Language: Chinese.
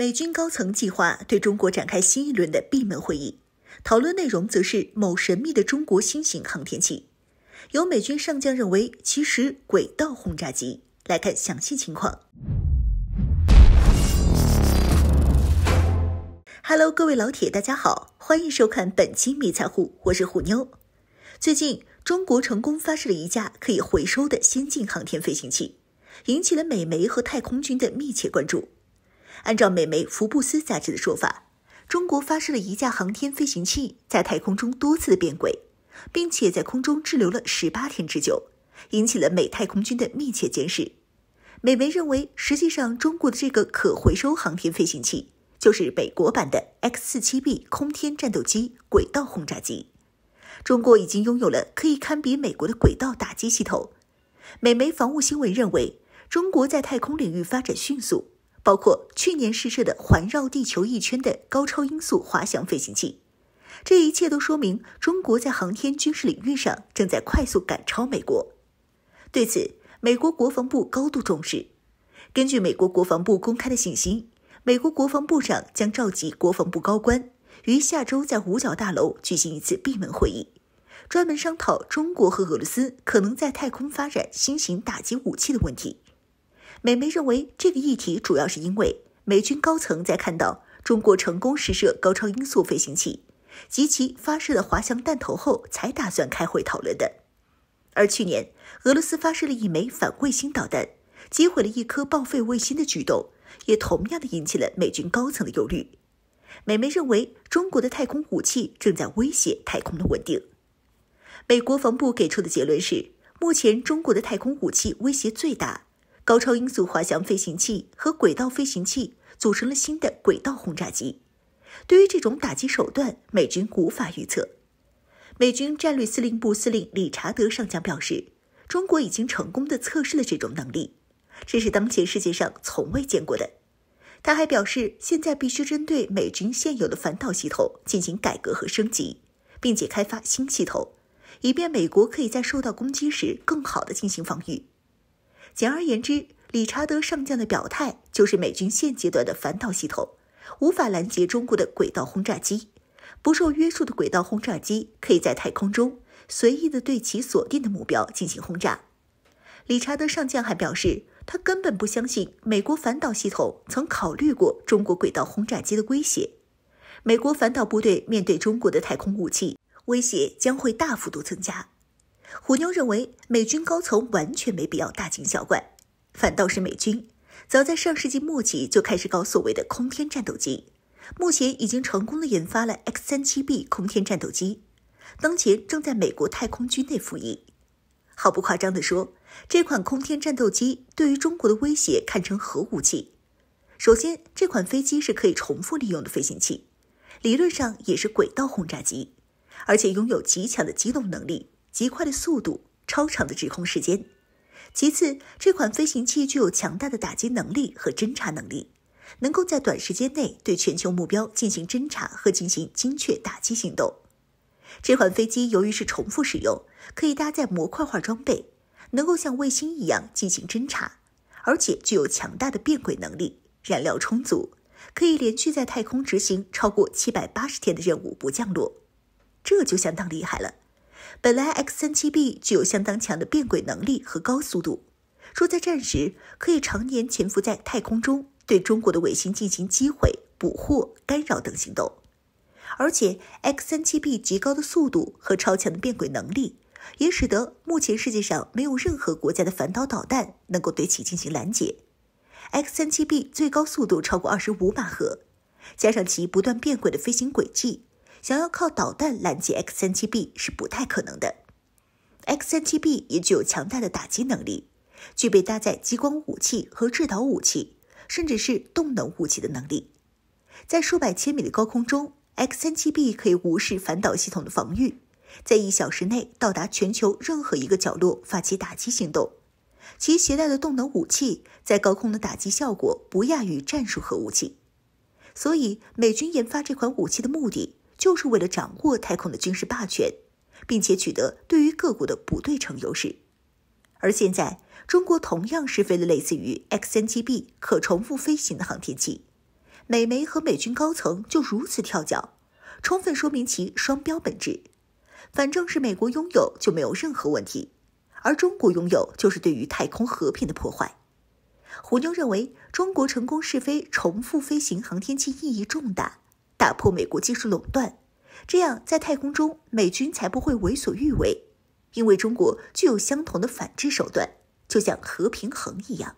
美军高层计划对中国展开新一轮的闭门会议，讨论内容则是某神秘的中国新型航天器。有美军上将认为，其实轨道轰炸机。来看详细情况。Hello，各位老铁，大家好，欢迎收看本期迷彩虎，我是虎妞。最近，中国成功发射了一架可以回收的先进航天飞行器，引起了美媒和太空军的密切关注。按照美媒《福布斯》杂志的说法，中国发射了一架航天飞行器在太空中多次变轨，并且在空中滞留了十八天之久，引起了美太空军的密切监视。美媒认为，实际上中国的这个可回收航天飞行器就是美国版的 X-47B 空天战斗机轨道轰炸机。中国已经拥有了可以堪比美国的轨道打击系统。美媒《防务新闻》认为，中国在太空领域发展迅速。包括去年试射的环绕地球一圈的高超音速滑翔飞行器，这一切都说明中国在航天军事领域上正在快速赶超美国。对此，美国国防部高度重视。根据美国国防部公开的信息，美国国防部长将召集国防部高官于下周在五角大楼举行一次闭门会议，专门商讨中国和俄罗斯可能在太空发展新型打击武器的问题。美媒认为，这个议题主要是因为美军高层在看到中国成功试射高超音速飞行器及其发射的滑翔弹头后，才打算开会讨论的。而去年，俄罗斯发射了一枚反卫星导弹，击毁了一颗报废卫星的举动，也同样的引起了美军高层的忧虑。美媒认为，中国的太空武器正在威胁太空的稳定。美国防部给出的结论是，目前中国的太空武器威胁最大。高超音速滑翔飞行器和轨道飞行器组成了新的轨道轰炸机。对于这种打击手段，美军无法预测。美军战略司令部司令理查德上将表示：“中国已经成功地测试了这种能力，这是当前世界上从未见过的。”他还表示，现在必须针对美军现有的反导系统进行改革和升级，并且开发新系统，以便美国可以在受到攻击时更好地进行防御。简而言之，理查德上将的表态就是：美军现阶段的反导系统无法拦截中国的轨道轰炸机。不受约束的轨道轰炸机可以在太空中随意的对其锁定的目标进行轰炸。理查德上将还表示，他根本不相信美国反导系统曾考虑过中国轨道轰炸机的威胁。美国反导部队面对中国的太空武器威胁将会大幅度增加。虎妞认为，美军高层完全没必要大惊小怪，反倒是美军早在上世纪末期就开始搞所谓的空天战斗机，目前已经成功的研发了 X 三七 B 空天战斗机，当前正在美国太空军内服役。毫不夸张的说，这款空天战斗机对于中国的威胁堪称核武器。首先，这款飞机是可以重复利用的飞行器，理论上也是轨道轰炸机，而且拥有极强的机动能力。极快的速度，超长的滞空时间。其次，这款飞行器具有强大的打击能力和侦查能力，能够在短时间内对全球目标进行侦查和进行精确打击行动。这款飞机由于是重复使用，可以搭载模块化装备，能够像卫星一样进行侦查，而且具有强大的变轨能力，燃料充足，可以连续在太空执行超过七百八十天的任务不降落，这就相当厉害了。本来，X37B 具有相当强的变轨能力和高速度，若在战时，可以常年潜伏在太空中，对中国的卫星进行击毁、捕获、干扰等行动。而且，X37B 极高的速度和超强的变轨能力，也使得目前世界上没有任何国家的反导导弹能够对其进行拦截。X37B 最高速度超过二十五马赫，加上其不断变轨的飞行轨迹。想要靠导弹拦截 X 三七 B 是不太可能的。X 三七 B 也具有强大的打击能力，具备搭载激光武器和制导武器，甚至是动能武器的能力。在数百千米的高空中，X 三七 B 可以无视反导系统的防御，在一小时内到达全球任何一个角落发起打击行动。其携带的动能武器在高空的打击效果不亚于战术核武器。所以，美军研发这款武器的目的。就是为了掌握太空的军事霸权，并且取得对于各国的不对称优势。而现在，中国同样试飞了类似于 XNGB 可重复飞行的航天器，美媒和美军高层就如此跳脚，充分说明其双标本质。反正是美国拥有就没有任何问题，而中国拥有就是对于太空和平的破坏。胡妞认为，中国成功试飞重复飞行航天器意义重大。打破美国技术垄断，这样在太空中美军才不会为所欲为，因为中国具有相同的反制手段，就像核平衡一样。